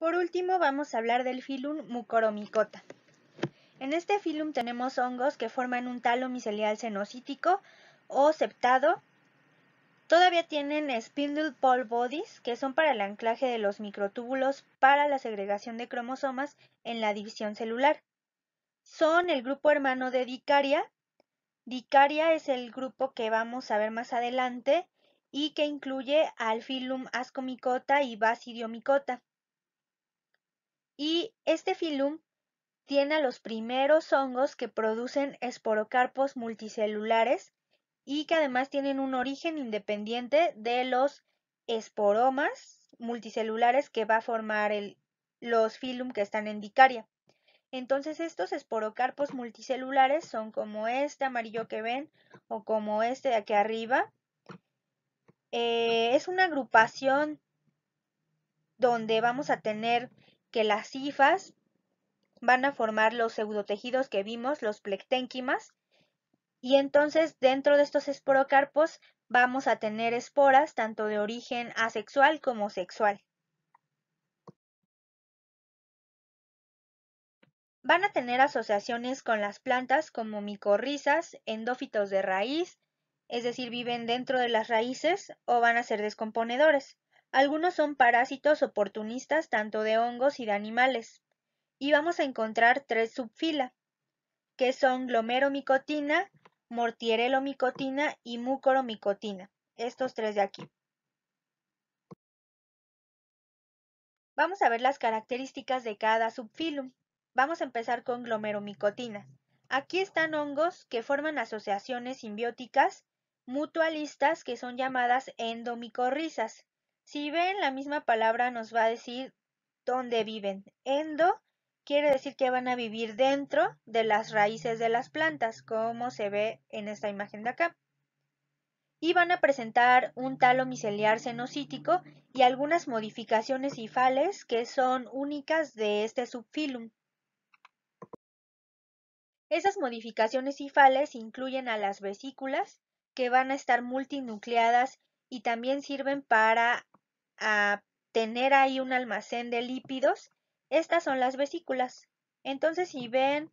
Por último vamos a hablar del filum mucoromicota. En este filum tenemos hongos que forman un talo micelial cenocítico o septado. Todavía tienen spindle pole bodies, que son para el anclaje de los microtúbulos para la segregación de cromosomas en la división celular. Son el grupo hermano de Dicaria. Dicaria es el grupo que vamos a ver más adelante y que incluye al filum ascomicota y basidiomicota. Y este filum tiene a los primeros hongos que producen esporocarpos multicelulares y que además tienen un origen independiente de los esporomas multicelulares que va a formar el, los filum que están en dicaria. Entonces estos esporocarpos multicelulares son como este amarillo que ven o como este de aquí arriba. Eh, es una agrupación donde vamos a tener que las cifas van a formar los pseudotejidos que vimos, los plecténquimas, y entonces dentro de estos esporocarpos vamos a tener esporas tanto de origen asexual como sexual. Van a tener asociaciones con las plantas como micorrizas, endófitos de raíz, es decir, viven dentro de las raíces o van a ser descomponedores. Algunos son parásitos oportunistas tanto de hongos y de animales. Y vamos a encontrar tres subfila, que son glomeromicotina, mortierelomicotina y mucoromicotina. Estos tres de aquí. Vamos a ver las características de cada subfilum. Vamos a empezar con glomeromicotina. Aquí están hongos que forman asociaciones simbióticas mutualistas que son llamadas endomicorrizas si ven, la misma palabra nos va a decir dónde viven. Endo quiere decir que van a vivir dentro de las raíces de las plantas, como se ve en esta imagen de acá. Y van a presentar un talo miceliar senocítico y algunas modificaciones ifales que son únicas de este subfilum. Esas modificaciones ifales incluyen a las vesículas, que van a estar multinucleadas y también sirven para a tener ahí un almacén de lípidos, estas son las vesículas. Entonces, si ven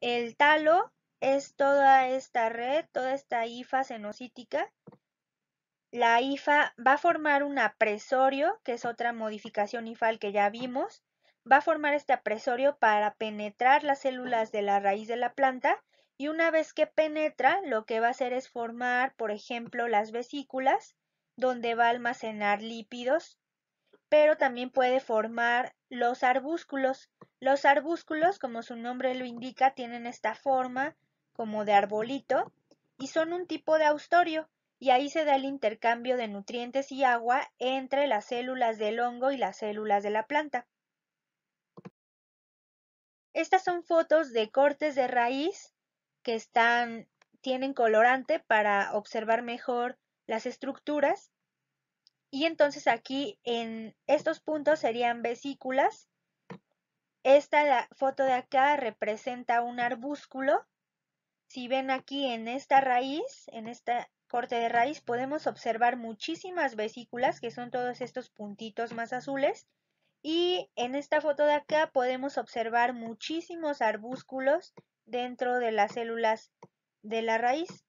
el talo, es toda esta red, toda esta hifa senocítica. La hifa va a formar un apresorio, que es otra modificación ifal que ya vimos. Va a formar este apresorio para penetrar las células de la raíz de la planta y una vez que penetra, lo que va a hacer es formar, por ejemplo, las vesículas donde va a almacenar lípidos, pero también puede formar los arbúsculos. Los arbúsculos, como su nombre lo indica, tienen esta forma como de arbolito y son un tipo de austorio y ahí se da el intercambio de nutrientes y agua entre las células del hongo y las células de la planta. Estas son fotos de cortes de raíz que tienen colorante para observar mejor las estructuras. Y entonces aquí en estos puntos serían vesículas. Esta foto de acá representa un arbúsculo. Si ven aquí en esta raíz, en esta corte de raíz, podemos observar muchísimas vesículas, que son todos estos puntitos más azules. Y en esta foto de acá podemos observar muchísimos arbúsculos dentro de las células de la raíz.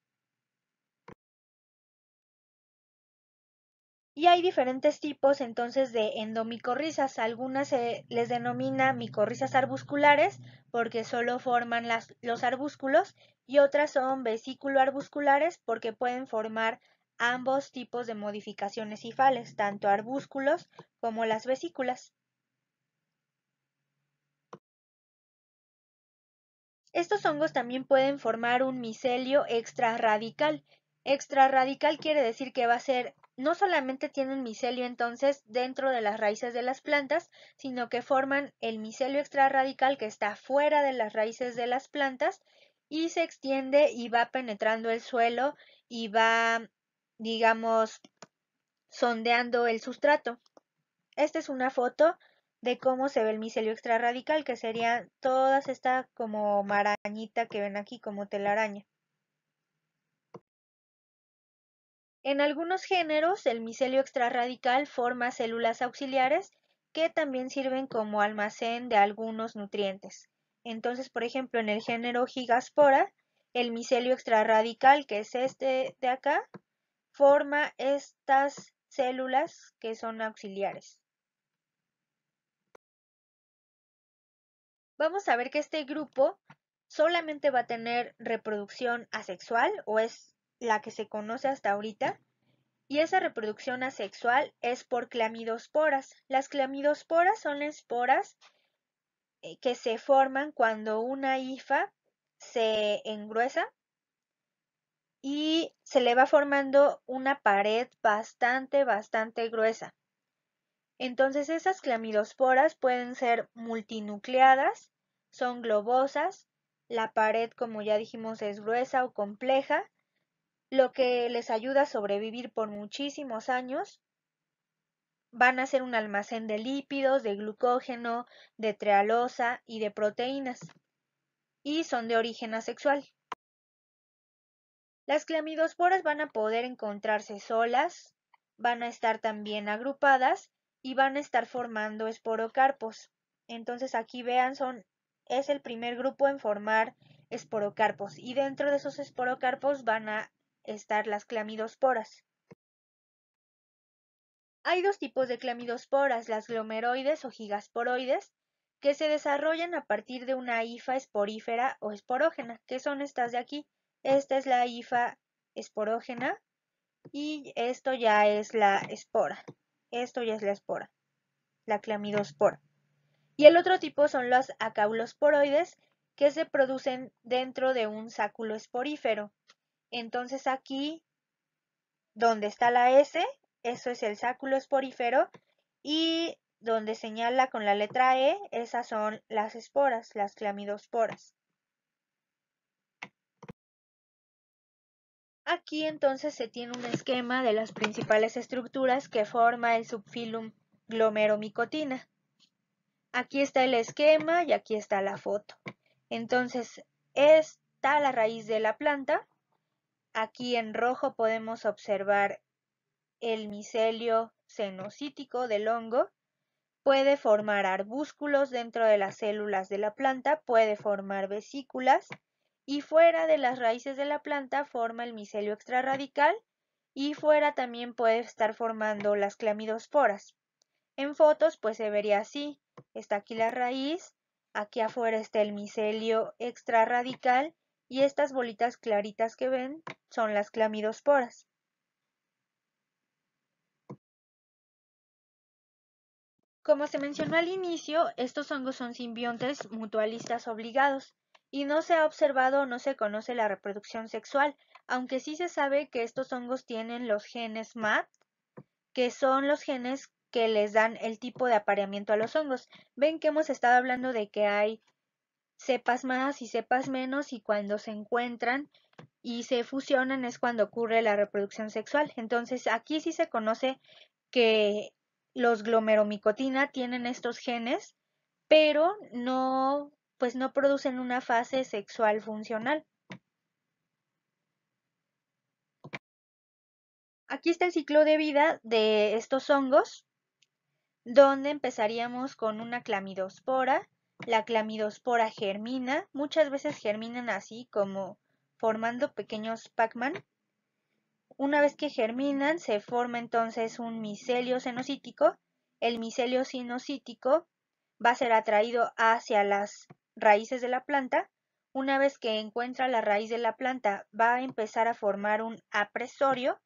Y hay diferentes tipos entonces de endomicorrizas. Algunas se les denomina micorrizas arbusculares porque solo forman los arbúsculos y otras son vesículo arbusculares porque pueden formar ambos tipos de modificaciones cifales, tanto arbúsculos como las vesículas. Estos hongos también pueden formar un micelio extrarradical. Extrarradical quiere decir que va a ser no solamente tienen micelio entonces dentro de las raíces de las plantas, sino que forman el micelio extrarradical que está fuera de las raíces de las plantas y se extiende y va penetrando el suelo y va, digamos, sondeando el sustrato. Esta es una foto de cómo se ve el micelio extrarradical, que sería todas esta como marañita que ven aquí, como telaraña. En algunos géneros, el micelio extrarradical forma células auxiliares que también sirven como almacén de algunos nutrientes. Entonces, por ejemplo, en el género Gigaspora, el micelio extrarradical, que es este de acá, forma estas células que son auxiliares. Vamos a ver que este grupo solamente va a tener reproducción asexual o es la que se conoce hasta ahorita, y esa reproducción asexual es por clamidosporas. Las clamidosporas son esporas eh, que se forman cuando una hifa se engruesa y se le va formando una pared bastante, bastante gruesa. Entonces esas clamidosporas pueden ser multinucleadas, son globosas, la pared como ya dijimos es gruesa o compleja lo que les ayuda a sobrevivir por muchísimos años. Van a ser un almacén de lípidos, de glucógeno, de trealosa y de proteínas. Y son de origen asexual. Las clamidosporas van a poder encontrarse solas, van a estar también agrupadas y van a estar formando esporocarpos. Entonces aquí vean, son, es el primer grupo en formar esporocarpos y dentro de esos esporocarpos van a estar las clamidosporas. Hay dos tipos de clamidosporas, las glomeroides o gigasporoides, que se desarrollan a partir de una hifa esporífera o esporógena, que son estas de aquí. Esta es la hifa esporógena y esto ya es la espora. Esto ya es la espora, la clamidospora. Y el otro tipo son los acaulosporoides, que se producen dentro de un sáculo esporífero. Entonces aquí, donde está la S, eso es el sáculo esporífero y donde señala con la letra E, esas son las esporas, las clamidosporas. Aquí entonces se tiene un esquema de las principales estructuras que forma el subfilum glomeromicotina. Aquí está el esquema y aquí está la foto. Entonces, está la raíz de la planta, Aquí en rojo podemos observar el micelio cenocítico del hongo. Puede formar arbúsculos dentro de las células de la planta, puede formar vesículas y fuera de las raíces de la planta forma el micelio extrarradical y fuera también puede estar formando las clamidosporas. En fotos pues se vería así, está aquí la raíz, aquí afuera está el micelio extrarradical y estas bolitas claritas que ven son las clamidosporas. Como se mencionó al inicio, estos hongos son simbiontes mutualistas obligados y no se ha observado o no se conoce la reproducción sexual, aunque sí se sabe que estos hongos tienen los genes MAT, que son los genes que les dan el tipo de apareamiento a los hongos. Ven que hemos estado hablando de que hay sepas más y sepas menos y cuando se encuentran y se fusionan es cuando ocurre la reproducción sexual. Entonces aquí sí se conoce que los glomeromicotina tienen estos genes, pero no pues no producen una fase sexual funcional. Aquí está el ciclo de vida de estos hongos, donde empezaríamos con una clamidospora, la clamidospora germina, muchas veces germinan así como formando pequeños Pac-Man. Una vez que germinan, se forma entonces un micelio senocítico. El micelio cenocítico va a ser atraído hacia las raíces de la planta. Una vez que encuentra la raíz de la planta, va a empezar a formar un apresorio.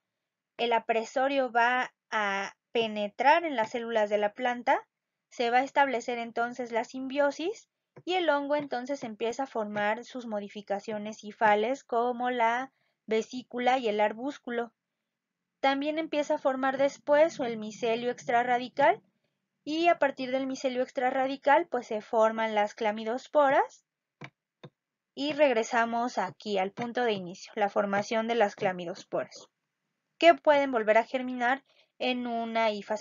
El apresorio va a penetrar en las células de la planta se va a establecer entonces la simbiosis y el hongo entonces empieza a formar sus modificaciones cifales como la vesícula y el arbúsculo. También empieza a formar después el micelio extrarradical y a partir del micelio extrarradical pues se forman las clamidosporas y regresamos aquí al punto de inicio, la formación de las clamidosporas, que pueden volver a germinar en una hifa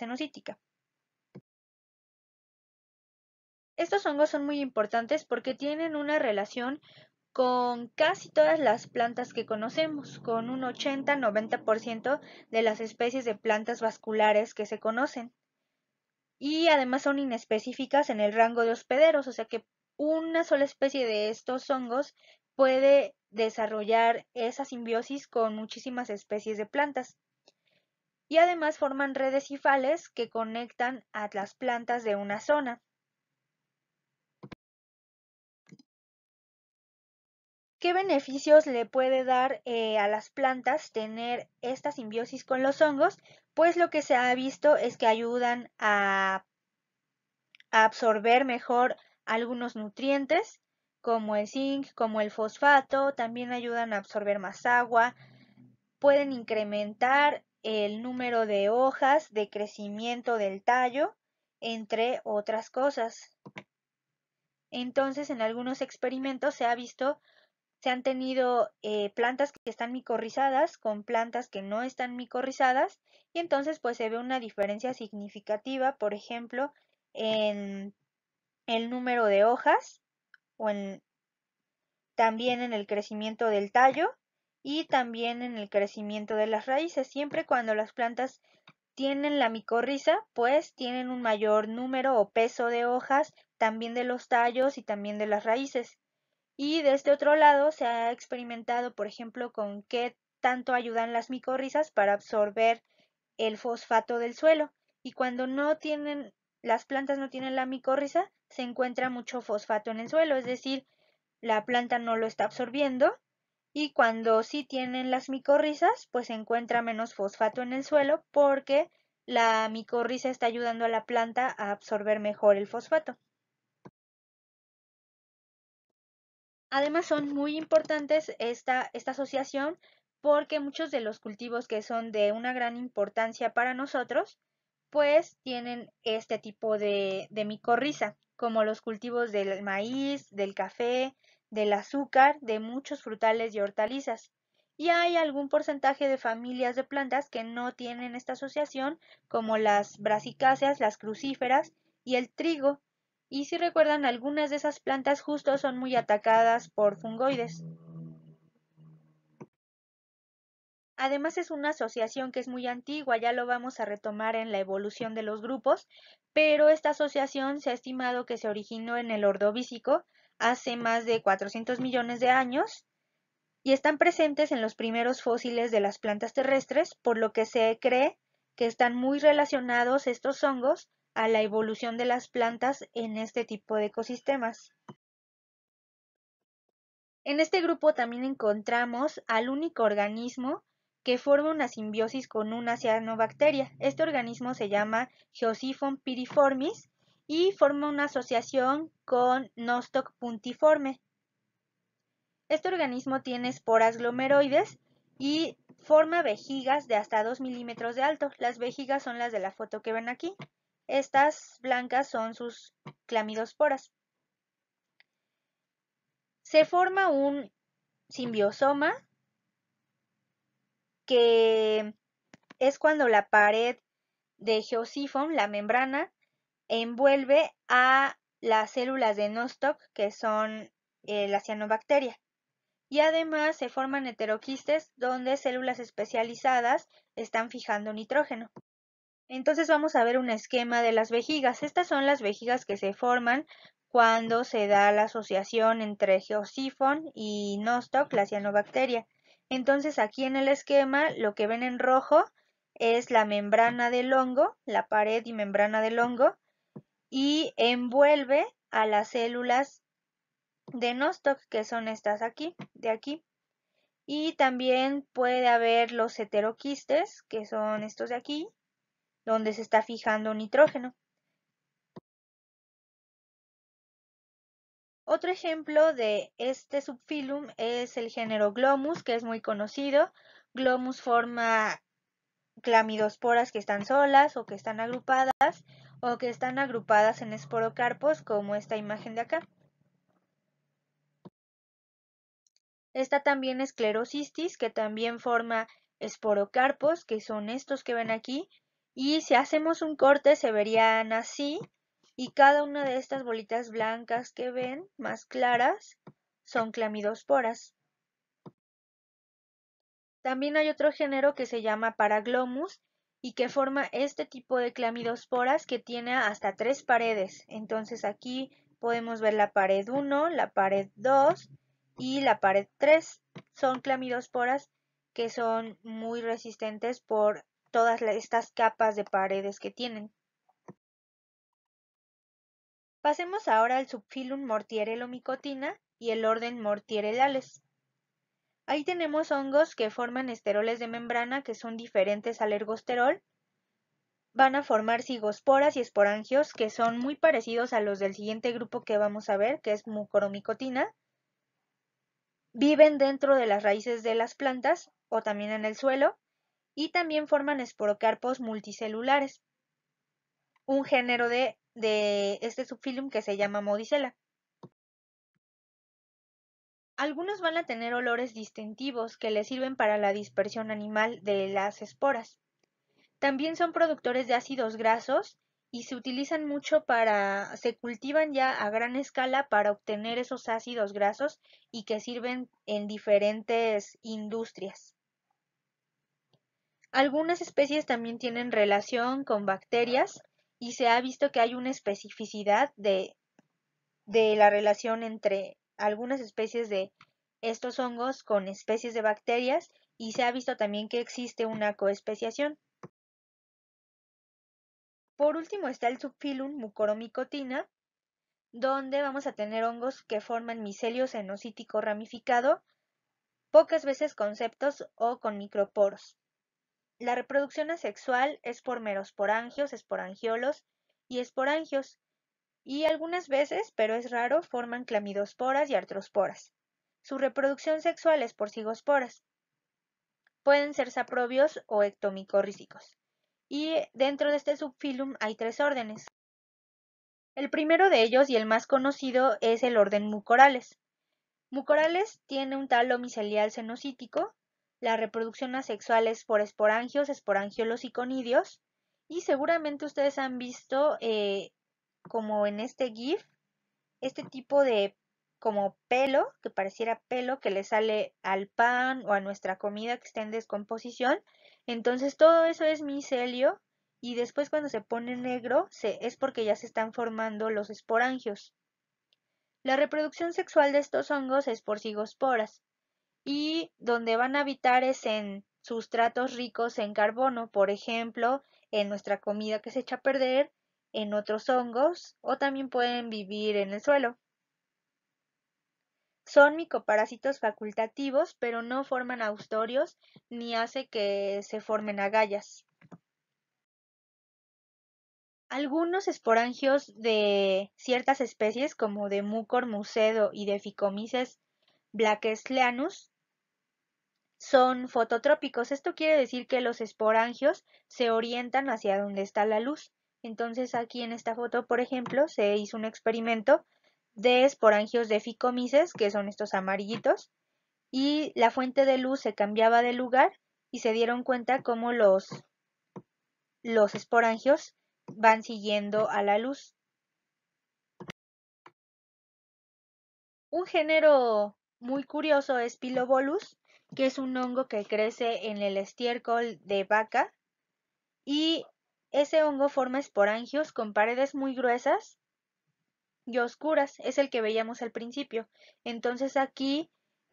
estos hongos son muy importantes porque tienen una relación con casi todas las plantas que conocemos, con un 80-90% de las especies de plantas vasculares que se conocen. Y además son inespecíficas en el rango de hospederos, o sea que una sola especie de estos hongos puede desarrollar esa simbiosis con muchísimas especies de plantas. Y además forman redes cifales que conectan a las plantas de una zona. ¿Qué beneficios le puede dar eh, a las plantas tener esta simbiosis con los hongos? Pues lo que se ha visto es que ayudan a absorber mejor algunos nutrientes como el zinc, como el fosfato, también ayudan a absorber más agua, pueden incrementar el número de hojas, de crecimiento del tallo, entre otras cosas. Entonces, en algunos experimentos se ha visto se han tenido eh, plantas que están micorrizadas con plantas que no están micorrizadas y entonces pues se ve una diferencia significativa, por ejemplo, en el número de hojas o en, también en el crecimiento del tallo y también en el crecimiento de las raíces. Siempre cuando las plantas tienen la micorriza, pues tienen un mayor número o peso de hojas, también de los tallos y también de las raíces. Y de este otro lado se ha experimentado, por ejemplo, con qué tanto ayudan las micorrizas para absorber el fosfato del suelo. Y cuando no tienen, las plantas no tienen la micorriza, se encuentra mucho fosfato en el suelo, es decir, la planta no lo está absorbiendo. Y cuando sí tienen las micorrizas, pues se encuentra menos fosfato en el suelo porque la micorriza está ayudando a la planta a absorber mejor el fosfato. Además son muy importantes esta, asociación porque muchos de los cultivos que son de una gran importancia para nosotros, pues tienen este tipo de, de micorriza, como los cultivos del maíz, del café, del azúcar, de muchos frutales y hortalizas. Y hay algún porcentaje de familias de plantas que no tienen esta asociación, como las brasicáceas, las crucíferas y el trigo, y si recuerdan, algunas de esas plantas justo son muy atacadas por fungoides. Además es una asociación que es muy antigua, ya lo vamos a retomar en la evolución de los grupos, pero esta asociación se ha estimado que se originó en el Ordovícico hace más de 400 millones de años y están presentes en los primeros fósiles de las plantas terrestres, por lo que se cree que están muy relacionados estos hongos a la evolución de las plantas en este tipo de ecosistemas. En este grupo también encontramos al único organismo que forma una simbiosis con una cianobacteria. Este organismo se llama Geosiphon piriformis y forma una asociación con Nostoc puntiforme. Este organismo tiene esporas glomeroides y forma vejigas de hasta 2 milímetros de alto. Las vejigas son las de la foto que ven aquí. Estas blancas son sus clamidosporas. Se forma un simbiosoma que es cuando la pared de geosifon, la membrana, envuelve a las células de Nostoc, que son eh, la cianobacteria. Y además se forman heteroquistes donde células especializadas están fijando nitrógeno. Entonces vamos a ver un esquema de las vejigas. Estas son las vejigas que se forman cuando se da la asociación entre geosífon y nostoc, la cianobacteria. Entonces aquí en el esquema lo que ven en rojo es la membrana del hongo, la pared y membrana del hongo, y envuelve a las células de nostoc, que son estas aquí, de aquí. Y también puede haber los heteroquistes, que son estos de aquí, donde se está fijando nitrógeno. Otro ejemplo de este subfilum es el género Glomus, que es muy conocido. Glomus forma clamidosporas que están solas o que están agrupadas o que están agrupadas en esporocarpos como esta imagen de acá. Esta también es clerocistis que también forma esporocarpos que son estos que ven aquí y si hacemos un corte se verían así y cada una de estas bolitas blancas que ven, más claras, son clamidosporas. También hay otro género que se llama paraglomus y que forma este tipo de clamidosporas que tiene hasta tres paredes. Entonces aquí podemos ver la pared 1, la pared 2 y la pared 3. Son clamidosporas que son muy resistentes por todas estas capas de paredes que tienen. Pasemos ahora al subfilum mortierelomicotina y el orden Mortierellales. Ahí tenemos hongos que forman esteroles de membrana que son diferentes al ergosterol. Van a formar cigosporas y esporangios que son muy parecidos a los del siguiente grupo que vamos a ver, que es mucoromicotina. Viven dentro de las raíces de las plantas o también en el suelo y también forman esporocarpos multicelulares, un género de, este subfilum que se llama modicela. Algunos van a tener olores distintivos que les sirven para la dispersión animal de las esporas. También son productores de ácidos grasos y se utilizan mucho para, se cultivan ya a gran escala para obtener esos ácidos grasos y que sirven en diferentes industrias. Algunas especies también tienen relación con bacterias y se ha visto que hay una especificidad de, la relación entre algunas especies de estos hongos con especies de bacterias y se ha visto también que existe una coespeciación. Por último está el subfilum mucoromicotina, donde vamos a tener hongos que forman micelio enocítico ramificado, pocas veces con septos o con microporos. La reproducción asexual es por merosporangios, esporangiolos y esporangios, y algunas veces, pero es raro, forman clamidosporas y artrosporas. Su reproducción sexual es por cigosporas. Pueden ser saprobios o ectomicorrícicos. Y dentro de este subfilum hay tres órdenes. El primero de ellos y el más conocido es el orden Mucorales. Mucorales tiene un talo micelial cenocítico. La reproducción asexual es por esporangios, esporangiolos y conidios. Y seguramente ustedes han visto, eh, como en este GIF, este tipo de como pelo, que pareciera pelo, que le sale al pan o a nuestra comida que está en descomposición. Entonces todo eso es micelio y después cuando se pone negro se, es porque ya se están formando los esporangios. La reproducción sexual de estos hongos es por cigosporas y donde van a habitar es en sustratos ricos en carbono, por ejemplo, en nuestra comida que se echa a perder, en otros hongos o también pueden vivir en el suelo. Son micoparásitos facultativos, pero no forman austorios ni hace que se formen agallas. Algunos esporangios de ciertas especies, como de Mucormucedo y de Ficomices blackesleanus, son fototrópicos. Esto quiere decir que los esporangios se orientan hacia donde está la luz. Entonces aquí en esta foto, por ejemplo, se hizo un experimento de esporangios de ficomises, que son estos amarillitos, y la fuente de luz se cambiaba de lugar y se dieron cuenta cómo los, los esporangios van siguiendo a la luz. Un género muy curioso es Pilobolus, que es un hongo que crece en el estiércol de vaca y ese hongo forma esporangios con paredes muy gruesas y oscuras, es el que veíamos al principio. Entonces aquí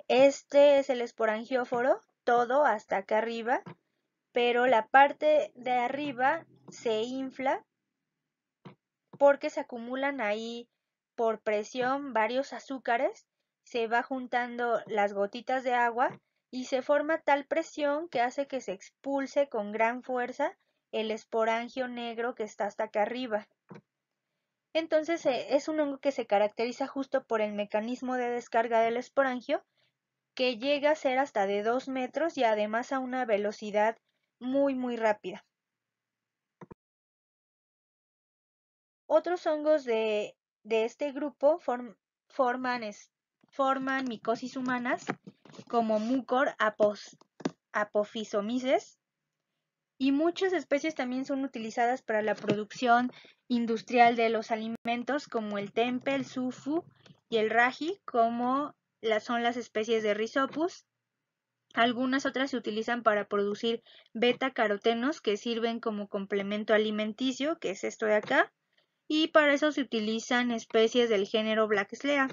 este es el esporangióforo, todo hasta acá arriba, pero la parte de arriba se infla porque se acumulan ahí por presión varios azúcares, se va juntando las gotitas de agua y se forma tal presión que hace que se expulse con gran fuerza el esporangio negro que está hasta acá arriba. Entonces eh, es un hongo que se caracteriza justo por el mecanismo de descarga del esporangio que llega a ser hasta de 2 metros y además a una velocidad muy muy rápida. Otros hongos de, este grupo forman, forman micosis humanas como Mucor apos, y muchas especies también son utilizadas para la producción industrial de los alimentos como el tempe, el sufu y el raji, como son las especies de Rhizopus. Algunas otras se utilizan para producir beta-carotenos que sirven como complemento alimenticio, que es esto de acá, y para eso se utilizan especies del género Black Slea.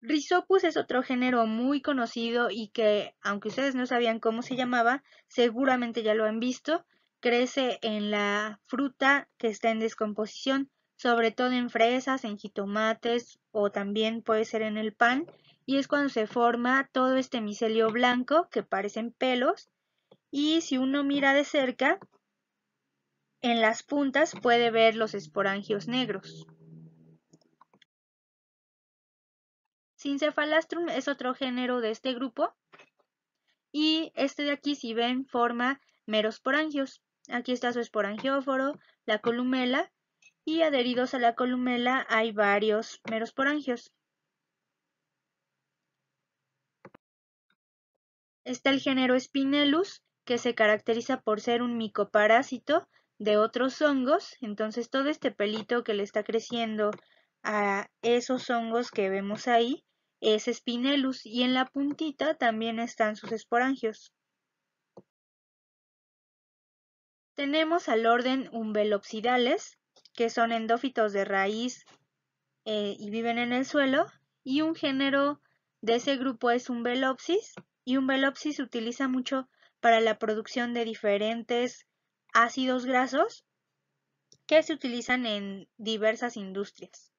Rhizopus es otro género muy conocido y que, aunque ustedes no sabían cómo se llamaba, seguramente ya lo han visto. Crece en la fruta que está en descomposición, sobre todo en fresas, en jitomates o también puede ser en el pan. Y es cuando se forma todo este micelio blanco que parecen pelos. Y si uno mira de cerca, en las puntas puede ver los esporangios negros. Sincefalastrum es otro género de este grupo. Y este de aquí, si ven, forma merosporangios. Aquí está su esporangióforo, la columela, y adheridos a la columela hay varios merosporangios. Está el género Spinellus, que se caracteriza por ser un micoparásito de otros hongos. Entonces todo este pelito que le está creciendo a esos hongos que vemos ahí es Spinellus y en la puntita también están sus esporangios. Tenemos al orden Umbelopsidales, que son endófitos de raíz eh, y viven en el suelo, y un género de ese grupo es Umbelopsis, y Umbelopsis se utiliza mucho para la producción de diferentes ácidos grasos que se utilizan en diversas industrias.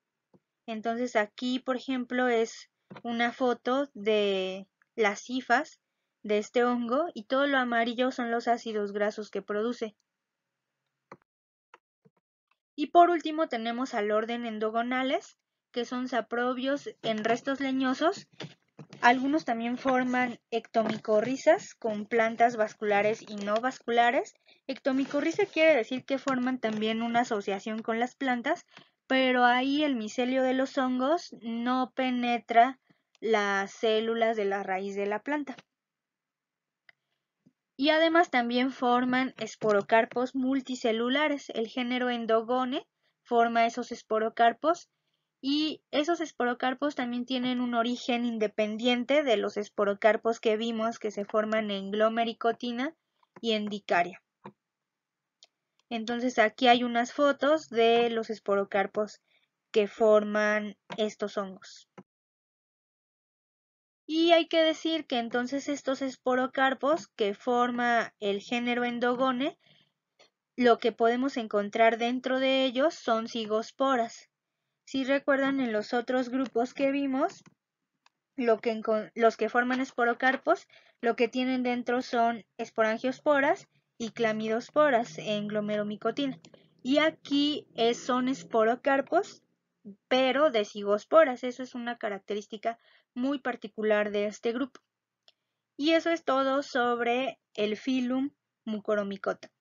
Entonces aquí, por ejemplo, es una foto de las cifas de este hongo y todo lo amarillo son los ácidos grasos que produce. Y por último tenemos al orden endogonales, que son saprobios en restos leñosos. Algunos también forman ectomicorrizas con plantas vasculares y no vasculares. Ectomicorriza quiere decir que forman también una asociación con las plantas, pero ahí el micelio de los hongos no penetra las células de la raíz de la planta. Y además también forman esporocarpos multicelulares. El género endogone forma esos esporocarpos y esos esporocarpos también tienen un origen independiente de los esporocarpos que vimos que se forman en glomericotina y en dicaria. Entonces aquí hay unas fotos de los esporocarpos que forman estos hongos. Y hay que decir que entonces estos esporocarpos que forma el género endogone, lo que podemos encontrar dentro de ellos son cigosporas. Si recuerdan en los otros grupos que vimos, los que forman esporocarpos, lo que tienen dentro son esporangiosporas y clamidosporas en glomeromicotina. Y aquí es, son esporocarpos, pero de cigosporas. Eso es una característica muy particular de este grupo. Y eso es todo sobre el filum mucoromicota.